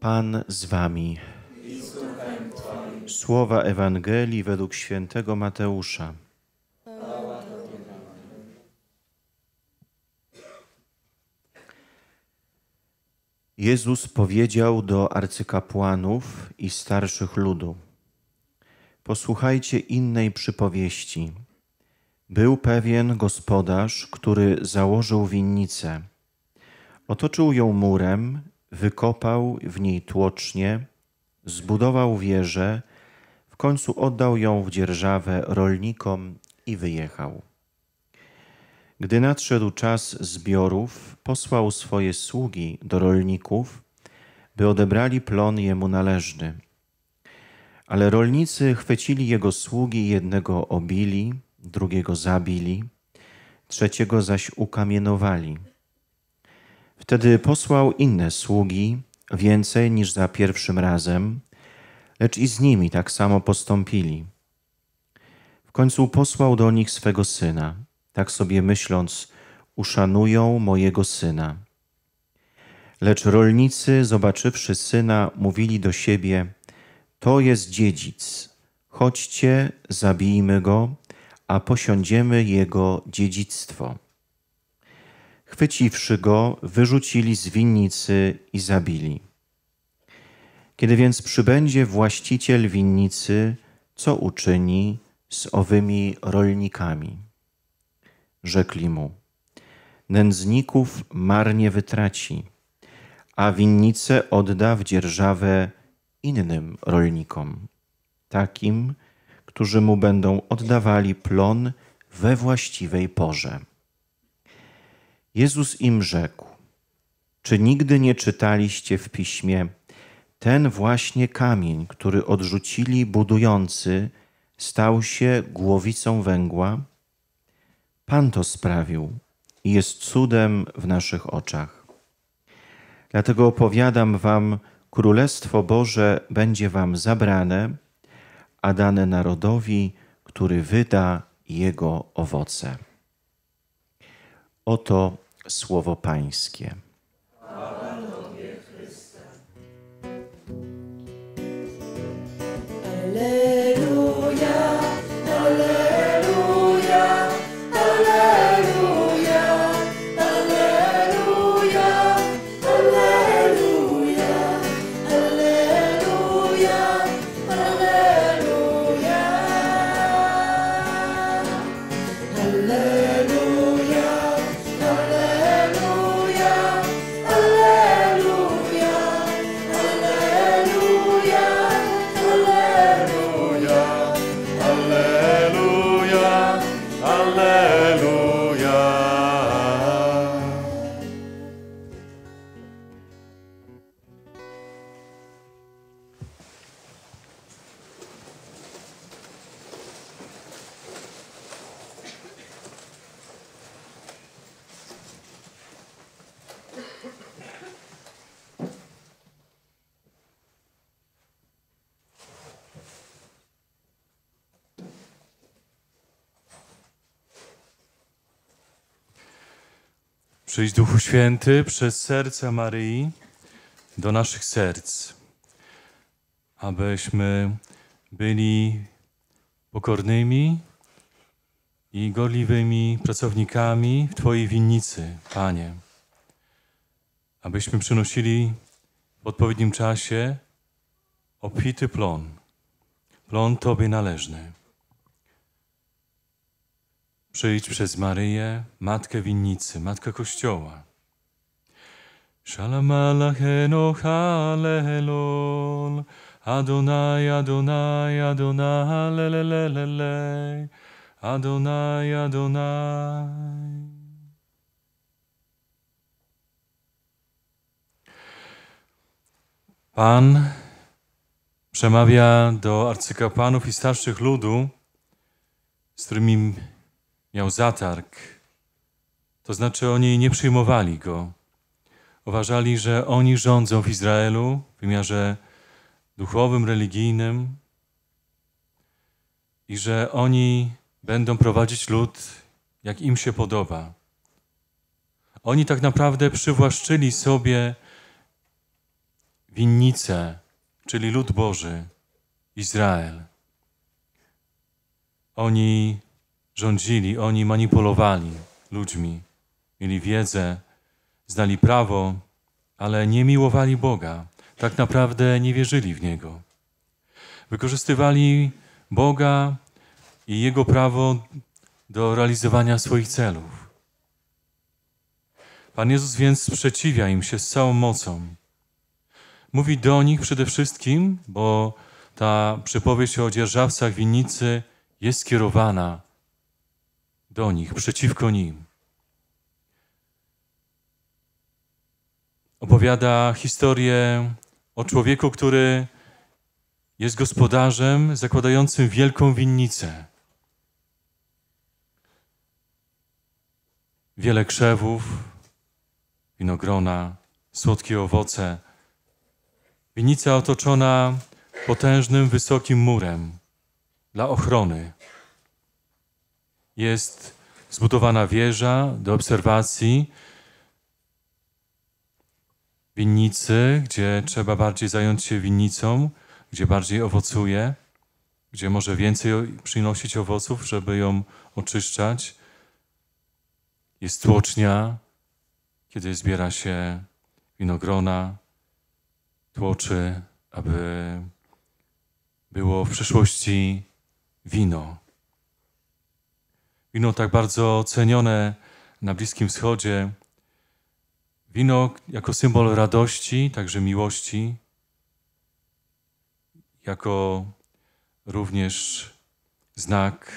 Pan z wami. Słowa Ewangelii według świętego Mateusza. Jezus powiedział do arcykapłanów i starszych ludu: Posłuchajcie innej przypowieści. Był pewien gospodarz, który założył winnicę. Otoczył ją murem wykopał w niej tłocznie, zbudował wieżę, w końcu oddał ją w dzierżawę rolnikom i wyjechał. Gdy nadszedł czas zbiorów, posłał swoje sługi do rolników, by odebrali plon jemu należny. Ale rolnicy chwycili jego sługi, jednego obili, drugiego zabili, trzeciego zaś ukamienowali. Wtedy posłał inne sługi, więcej niż za pierwszym razem, lecz i z nimi tak samo postąpili. W końcu posłał do nich swego syna, tak sobie myśląc, uszanują mojego syna. Lecz rolnicy, zobaczywszy syna, mówili do siebie: To jest dziedzic, chodźcie, zabijmy go, a posiądziemy jego dziedzictwo chwyciwszy go, wyrzucili z winnicy i zabili. Kiedy więc przybędzie właściciel winnicy, co uczyni z owymi rolnikami? Rzekli mu: Nędzników marnie wytraci, a winnicę odda w dzierżawę innym rolnikom, takim, którzy mu będą oddawali plon we właściwej porze. Jezus im rzekł: Czy nigdy nie czytaliście w piśmie, ten właśnie kamień, który odrzucili budujący, stał się głowicą węgła? Pan to sprawił i jest cudem w naszych oczach. Dlatego opowiadam Wam, Królestwo Boże będzie Wam zabrane, a dane narodowi, który wyda jego owoce. Oto słowo Pańskie. Przyjdź Duchu Święty przez serce Maryi do naszych serc, abyśmy byli pokornymi i gorliwymi pracownikami w Twojej winnicy, Panie. Abyśmy przynosili w odpowiednim czasie obfity plon, plon Tobie należny. Przyjdź przez Maryję, Matkę Winnicy, Matkę Kościoła. Shalom alacheno halelol, Adonai, Adonai, Adonai, lelelelele, Adonai, Adonai. Pan przemawia do arcykapłanów i starszych ludu, z którymi miał zatarg. To znaczy oni nie przyjmowali go. Uważali, że oni rządzą w Izraelu w wymiarze duchowym, religijnym i że oni będą prowadzić lud jak im się podoba. Oni tak naprawdę przywłaszczyli sobie winnicę, czyli lud Boży, Izrael. Oni rządzili, oni manipulowali ludźmi. Mieli wiedzę, znali prawo, ale nie miłowali Boga. Tak naprawdę nie wierzyli w Niego. Wykorzystywali Boga i Jego prawo do realizowania swoich celów. Pan Jezus więc sprzeciwia im się z całą mocą. Mówi do nich przede wszystkim, bo ta przypowieść o dzierżawcach winnicy jest skierowana do nich, przeciwko nim. Opowiada historię o człowieku, który jest gospodarzem zakładającym wielką winnicę. Wiele krzewów, winogrona, słodkie owoce. Winnica otoczona potężnym, wysokim murem dla ochrony jest zbudowana wieża do obserwacji, winnicy, gdzie trzeba bardziej zająć się winnicą, gdzie bardziej owocuje, gdzie może więcej przynosić owoców, żeby ją oczyszczać. Jest tłocznia, kiedy zbiera się winogrona, tłoczy, aby było w przyszłości wino wino tak bardzo cenione na Bliskim Wschodzie, wino jako symbol radości, także miłości, jako również znak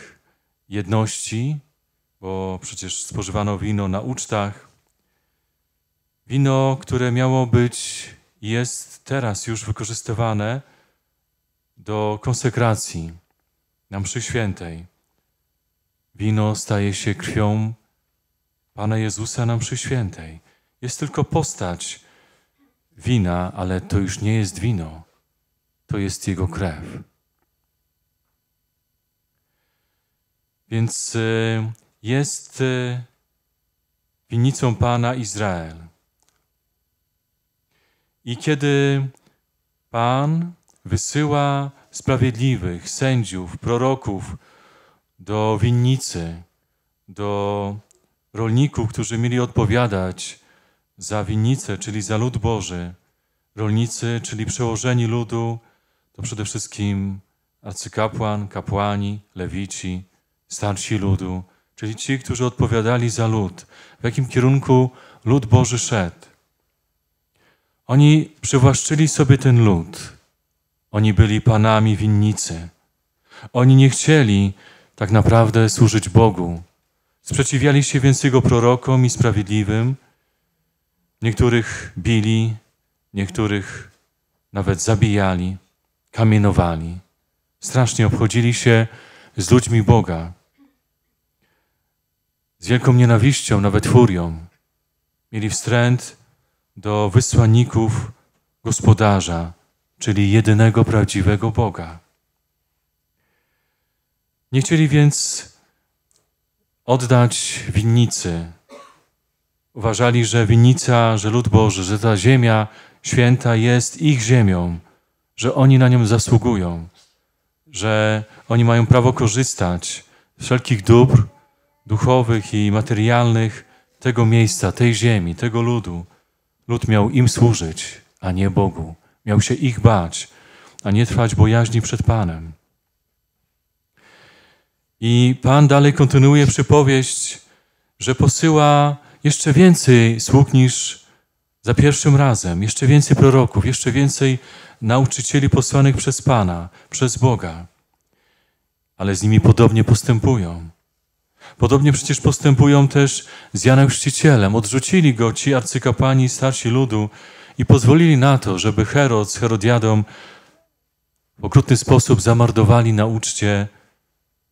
jedności, bo przecież spożywano wino na ucztach. Wino, które miało być i jest teraz już wykorzystywane do konsekracji na mszy świętej. Wino staje się krwią Pana Jezusa na mszy świętej. Jest tylko postać wina, ale to już nie jest wino. To jest Jego krew. Więc e, jest e, winnicą Pana Izrael. I kiedy Pan wysyła sprawiedliwych, sędziów, proroków, do winnicy, do rolników, którzy mieli odpowiadać za winnicę, czyli za lud Boży. Rolnicy, czyli przełożeni ludu, to przede wszystkim arcykapłan, kapłani, lewici, starsi ludu, czyli ci, którzy odpowiadali za lud, w jakim kierunku lud Boży szedł. Oni przywłaszczyli sobie ten lud. Oni byli panami winnicy. Oni nie chcieli, tak naprawdę służyć Bogu. Sprzeciwiali się więc Jego prorokom i sprawiedliwym. Niektórych bili, niektórych nawet zabijali, kamienowali. Strasznie obchodzili się z ludźmi Boga. Z wielką nienawiścią, nawet furią. Mieli wstręt do wysłanników gospodarza, czyli jedynego prawdziwego Boga. Nie chcieli więc oddać winnicy. Uważali, że winnica, że lud Boży, że ta ziemia święta jest ich ziemią, że oni na nią zasługują, że oni mają prawo korzystać z wszelkich dóbr duchowych i materialnych tego miejsca, tej ziemi, tego ludu. Lud miał im służyć, a nie Bogu. Miał się ich bać, a nie trwać bojaźni przed Panem. I Pan dalej kontynuuje przypowieść, że posyła jeszcze więcej sług niż za pierwszym razem, jeszcze więcej proroków, jeszcze więcej nauczycieli posłanych przez Pana, przez Boga. Ale z nimi podobnie postępują. Podobnie przecież postępują też z Janem Chrzcicielem. Odrzucili go ci arcykapłani starsi ludu i pozwolili na to, żeby Herod z Herodiadą w okrutny sposób zamordowali na uczcie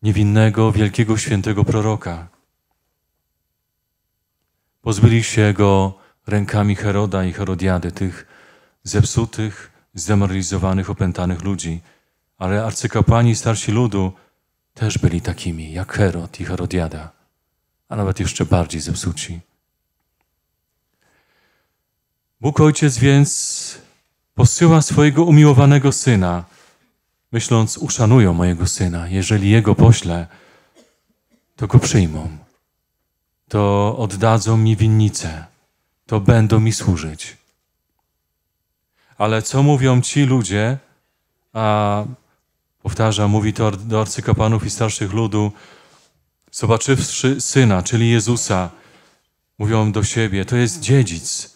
niewinnego, wielkiego, świętego proroka. Pozbyli się go rękami Heroda i Herodiady, tych zepsutych, zdemoralizowanych, opętanych ludzi. Ale arcykapłani i starsi ludu też byli takimi, jak Herod i Herodiada, a nawet jeszcze bardziej zepsuci. Bóg Ojciec więc posyła swojego umiłowanego Syna, myśląc, uszanują mojego syna. Jeżeli jego poślę, to go przyjmą. To oddadzą mi winnicę. To będą mi służyć. Ale co mówią ci ludzie, a powtarza, mówi to do arcykapłanów i starszych ludu, zobaczywszy syna, czyli Jezusa, mówią do siebie: To jest dziedzic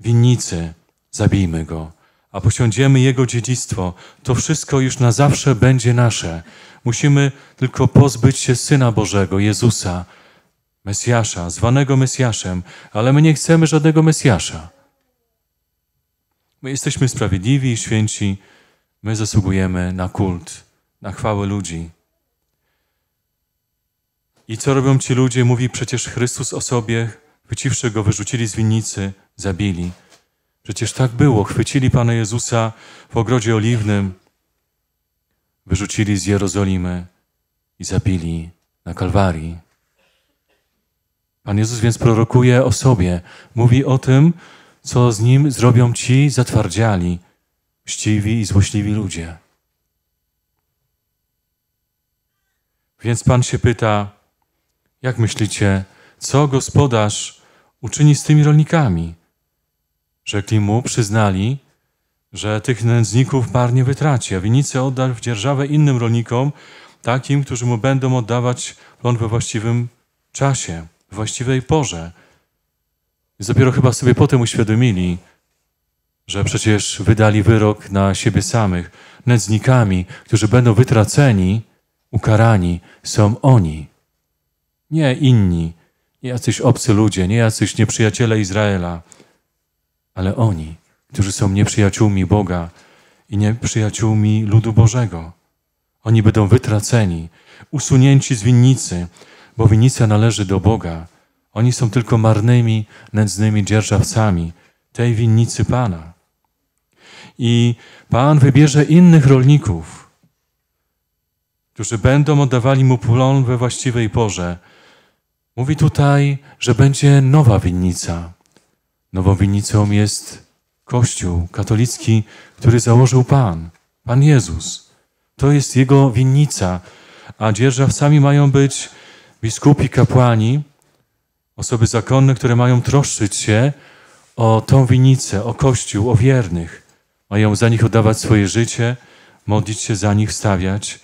winnicy, zabijmy go a posiądziemy Jego dziedzictwo, to wszystko już na zawsze będzie nasze. Musimy tylko pozbyć się Syna Bożego, Jezusa, Mesjasza, zwanego Mesjaszem, ale my nie chcemy żadnego Mesjasza. My jesteśmy sprawiedliwi i święci, my zasługujemy na kult, na chwałę ludzi. I co robią ci ludzie? Mówi przecież Chrystus o sobie, chwyciwszy go, wyrzucili z winnicy, zabili. Przecież tak było. Chwycili Pana Jezusa w ogrodzie oliwnym, wyrzucili z Jerozolimy i zabili na Kalwarii. Pan Jezus więc prorokuje o sobie, mówi o tym, co z nim zrobią ci zatwardziali, chciwi i złośliwi ludzie. Więc Pan się pyta, jak myślicie, co gospodarz uczyni z tymi rolnikami? Rzekli mu, przyznali, że tych nędzników par nie wytraci, a winnicę odda w dzierżawę innym rolnikom, takim, którzy mu będą oddawać ląd we właściwym czasie, w właściwej porze. I dopiero chyba sobie potem uświadomili, że przecież wydali wyrok na siebie samych. Nędznikami, którzy będą wytraceni, ukarani, są oni. Nie inni, nie jacyś obcy ludzie, nie jacyś nieprzyjaciele Izraela ale oni, którzy są nieprzyjaciółmi Boga i nieprzyjaciółmi ludu Bożego. Oni będą wytraceni, usunięci z winnicy, bo winnica należy do Boga. Oni są tylko marnymi, nędznymi dzierżawcami tej winnicy Pana. I Pan wybierze innych rolników, którzy będą oddawali mu plon we właściwej porze. Mówi tutaj, że będzie nowa winnica – Nową winnicą jest Kościół katolicki, który założył Pan, Pan Jezus. To jest jego winnica, a dzierżawcami mają być biskupi, kapłani, osoby zakonne, które mają troszczyć się o tą winnicę, o Kościół, o wiernych. Mają za nich oddawać swoje życie, modlić się za nich, stawiać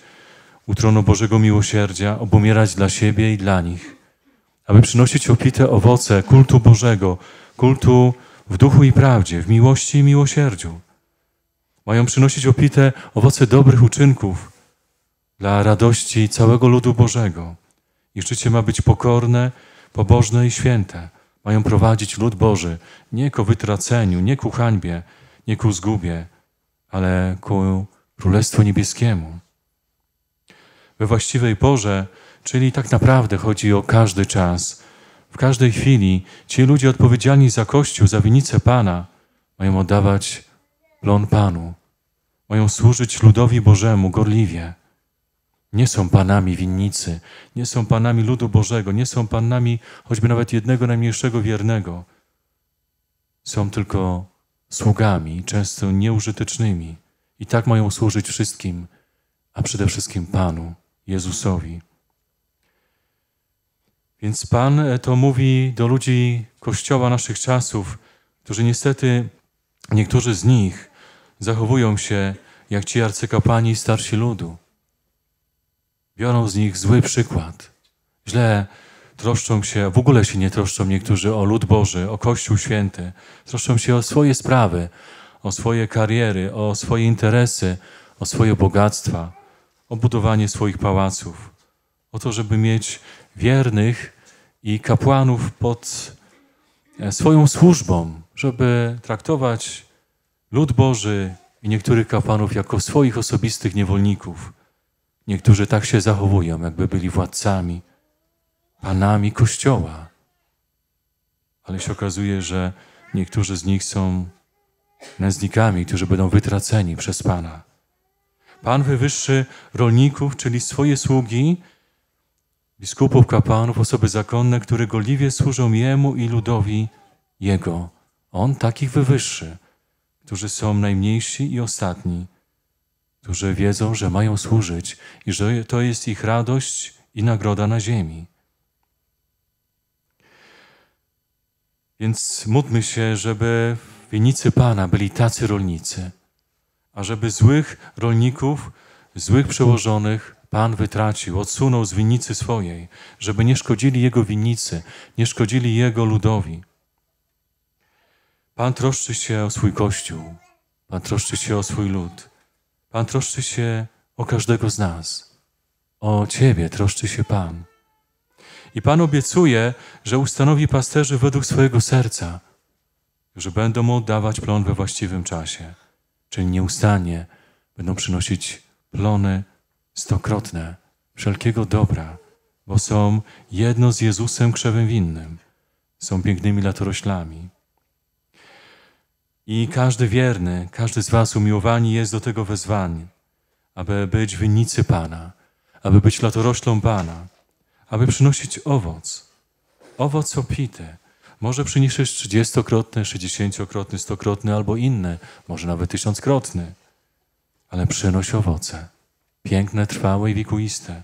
u tronu Bożego Miłosierdzia, obumierać dla siebie i dla nich, aby przynosić opite owoce kultu Bożego, kultu w duchu i prawdzie, w miłości i miłosierdziu. Mają przynosić opite owoce dobrych uczynków dla radości całego ludu Bożego. Ich życie ma być pokorne, pobożne i święte. Mają prowadzić lud Boży nie ku wytraceniu, nie ku hańbie, nie ku zgubie, ale ku Królestwu Niebieskiemu. We właściwej porze, czyli tak naprawdę chodzi o każdy czas, w każdej chwili ci ludzie odpowiedzialni za Kościół, za winicę Pana, mają oddawać plon Panu. Mają służyć ludowi Bożemu gorliwie. Nie są panami winnicy, nie są panami ludu Bożego, nie są panami choćby nawet jednego najmniejszego wiernego. Są tylko sługami, często nieużytecznymi. I tak mają służyć wszystkim, a przede wszystkim Panu, Jezusowi. Więc Pan e, to mówi do ludzi Kościoła naszych czasów, którzy niestety, niektórzy z nich zachowują się jak ci arcykapłani starsi ludu. Biorą z nich zły przykład. Źle troszczą się, w ogóle się nie troszczą niektórzy o lud Boży, o Kościół Święty. Troszczą się o swoje sprawy, o swoje kariery, o swoje interesy, o swoje bogactwa, o budowanie swoich pałaców, o to, żeby mieć wiernych i kapłanów pod e, swoją służbą, żeby traktować lud Boży i niektórych kapłanów jako swoich osobistych niewolników. Niektórzy tak się zachowują, jakby byli władcami, panami Kościoła. Ale się okazuje, że niektórzy z nich są nędznikami, którzy będą wytraceni przez Pana. Pan wywyższy rolników, czyli swoje sługi, biskupów, kapłanów, osoby zakonne, które gorliwie służą Jemu i ludowi Jego. On takich wywyższy, którzy są najmniejsi i ostatni, którzy wiedzą, że mają służyć i że to jest ich radość i nagroda na ziemi. Więc módlmy się, żeby w winnicy Pana byli tacy rolnicy, a żeby złych rolników, złych przełożonych, Pan wytracił, odsunął z winnicy swojej, żeby nie szkodzili jego winnicy, nie szkodzili jego ludowi. Pan troszczy się o swój kościół, Pan troszczy się o swój lud, Pan troszczy się o każdego z nas. O Ciebie troszczy się Pan. I Pan obiecuje, że ustanowi pasterzy według swojego serca, że będą mu oddawać plon we właściwym czasie, czyli nieustannie będą przynosić plony stokrotne wszelkiego dobra, bo są jedno z Jezusem krzewem winnym, są pięknymi latoroślami. I każdy wierny, każdy z was umiłowani jest do tego wezwany, aby być winnicy Pana, aby być latoroślą Pana, aby przynosić owoc, owoc opity. Może przyniesiesz trzydziestokrotny, sześćdziesięciokrotny, stokrotny albo inny, może nawet tysiąckrotny, ale przynoś owoce piękne, trwałe i wiekuiste.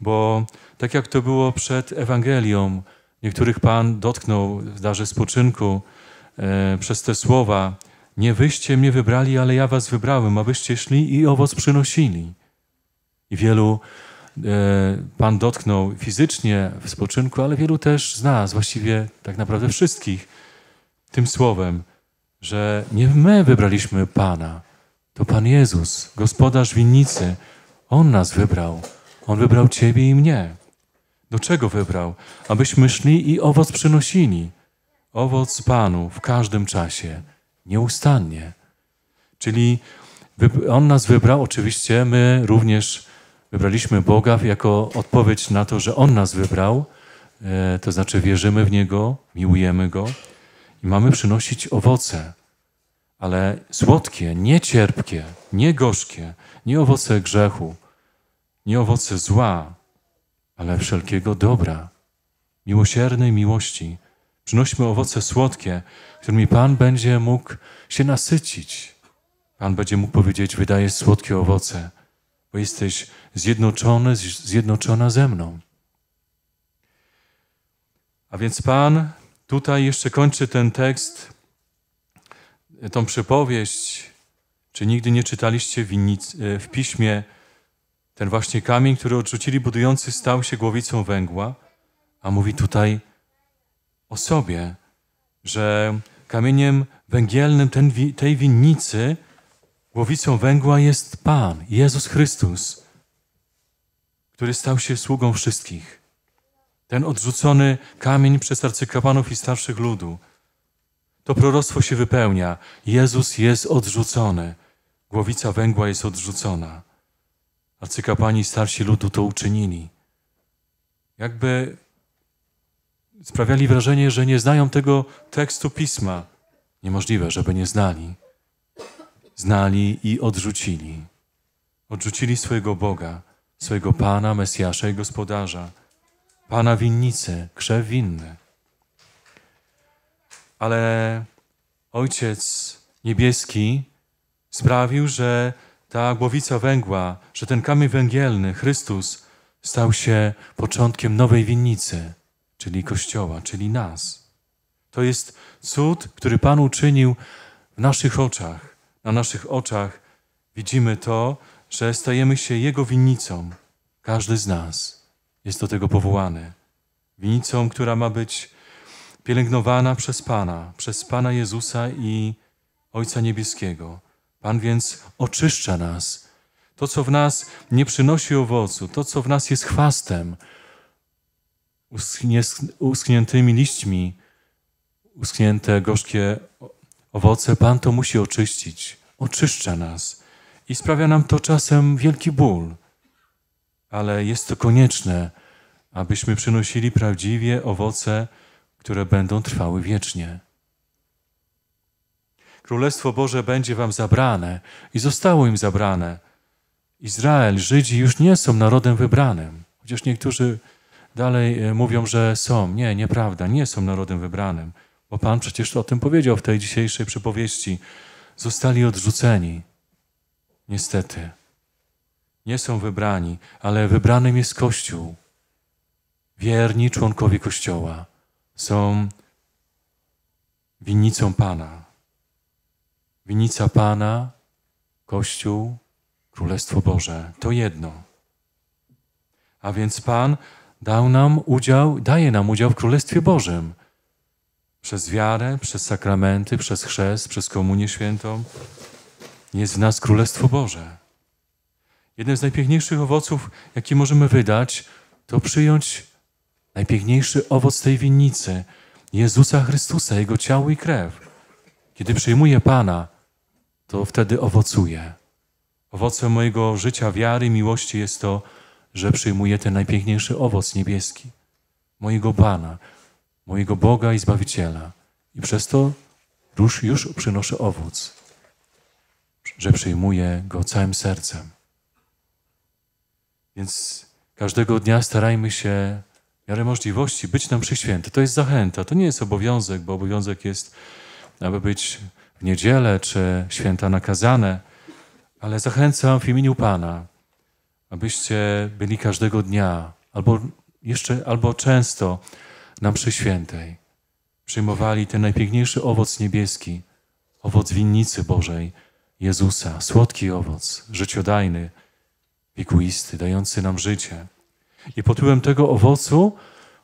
Bo tak jak to było przed Ewangelią, niektórych Pan dotknął w darze spoczynku e, przez te słowa, nie wyście mnie wybrali, ale ja was wybrałem, abyście szli i owoc przynosili. I wielu e, Pan dotknął fizycznie w spoczynku, ale wielu też z nas, właściwie tak naprawdę wszystkich, tym słowem, że nie my wybraliśmy Pana, to Pan Jezus, gospodarz winnicy, On nas wybrał. On wybrał Ciebie i mnie. Do czego wybrał? Abyśmy szli i owoc przynosili. Owoc Panu w każdym czasie, nieustannie. Czyli On nas wybrał, oczywiście my również wybraliśmy Boga jako odpowiedź na to, że On nas wybrał, e, to znaczy wierzymy w Niego, miłujemy Go i mamy przynosić owoce ale słodkie, niecierpkie, niegorzkie, nie owoce grzechu, nie owoce zła, ale wszelkiego dobra, miłosiernej miłości. Przynośmy owoce słodkie, którymi Pan będzie mógł się nasycić. Pan będzie mógł powiedzieć: Wydajesz słodkie owoce, bo jesteś zjednoczony, zjednoczona ze mną. A więc Pan tutaj jeszcze kończy ten tekst tą przypowieść, czy nigdy nie czytaliście e, w piśmie, ten właśnie kamień, który odrzucili budujący, stał się głowicą węgła, a mówi tutaj o sobie, że kamieniem węgielnym ten, tej winnicy, głowicą węgła jest Pan, Jezus Chrystus, który stał się sługą wszystkich. Ten odrzucony kamień przez arcykapłanów i starszych ludu – to proroctwo się wypełnia. Jezus jest odrzucony. Głowica węgła jest odrzucona. Arcykapłani starsi ludu to uczynili. Jakby sprawiali wrażenie, że nie znają tego tekstu pisma. Niemożliwe, żeby nie znali. Znali i odrzucili. Odrzucili swojego Boga, swojego Pana, Mesjasza i Gospodarza, Pana winnicy, krzew winny ale Ojciec Niebieski sprawił, że ta głowica węgła, że ten kamień węgielny, Chrystus, stał się początkiem nowej winnicy, czyli Kościoła, czyli nas. To jest cud, który Pan uczynił w naszych oczach. Na naszych oczach widzimy to, że stajemy się Jego winnicą. Każdy z nas jest do tego powołany. Winnicą, która ma być pielęgnowana przez Pana, przez Pana Jezusa i Ojca Niebieskiego. Pan więc oczyszcza nas. To, co w nas nie przynosi owocu, to, co w nas jest chwastem, uschnie, uschniętymi liśćmi, uschnięte gorzkie owoce, Pan to musi oczyścić. Oczyszcza nas i sprawia nam to czasem wielki ból, ale jest to konieczne, abyśmy przynosili prawdziwie owoce, które będą trwały wiecznie. Królestwo Boże będzie wam zabrane i zostało im zabrane. Izrael, Żydzi już nie są narodem wybranym. Chociaż niektórzy dalej e, mówią, że są. Nie, nieprawda, nie są narodem wybranym. Bo Pan przecież o tym powiedział w tej dzisiejszej przypowieści. Zostali odrzuceni. Niestety. Nie są wybrani, ale wybranym jest Kościół. Wierni członkowie Kościoła są winnicą Pana. Winnica Pana, Kościół, Królestwo Boże to jedno. A więc Pan dał nam udział, daje nam udział w Królestwie Bożym. Przez wiarę, przez sakramenty, przez chrzest, przez Komunię Świętą jest w nas Królestwo Boże. Jednym z najpiękniejszych owoców, jaki możemy wydać, to przyjąć najpiękniejszy owoc tej winnicy Jezusa Chrystusa, Jego ciało i krew. Kiedy przyjmuję Pana, to wtedy owocuję. Owocem mojego życia, wiary, miłości jest to, że przyjmuję ten najpiękniejszy owoc niebieski, mojego Pana, mojego Boga i Zbawiciela. I przez to już, już przynoszę owoc, że przyjmuję go całym sercem. Więc każdego dnia starajmy się w miarę możliwości być nam przyświęty. To jest zachęta, to nie jest obowiązek, bo obowiązek jest, aby być w niedzielę czy święta nakazane, ale zachęcam w imieniu Pana, abyście byli każdego dnia albo jeszcze, albo często nam przy świętej. Przyjmowali ten najpiękniejszy owoc niebieski, owoc winnicy Bożej, Jezusa, słodki owoc, życiodajny, wiekuisty, dający nam życie. I pod wpływem tego owocu,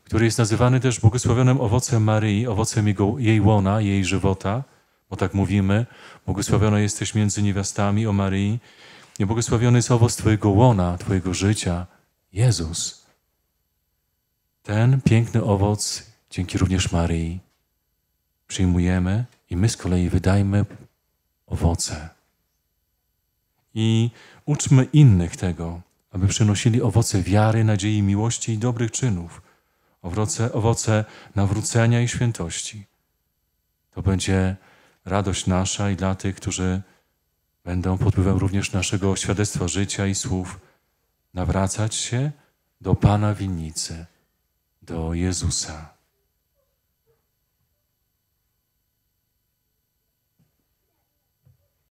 który jest nazywany też błogosławionym owocem Maryi, owocem jego, jej łona, jej żywota, bo tak mówimy, błogosławiona jesteś między niewiastami, o Maryi, i jest owoc Twojego łona, Twojego życia, Jezus. Ten piękny owoc, dzięki również Maryi, przyjmujemy i my z kolei wydajmy owoce. I uczmy innych tego aby przynosili owoce wiary, nadziei, miłości i dobrych czynów, owoce, owoce nawrócenia i świętości. To będzie radość nasza i dla tych, którzy będą pod wpływem również naszego świadectwa życia i słów nawracać się do Pana winnicy, do Jezusa.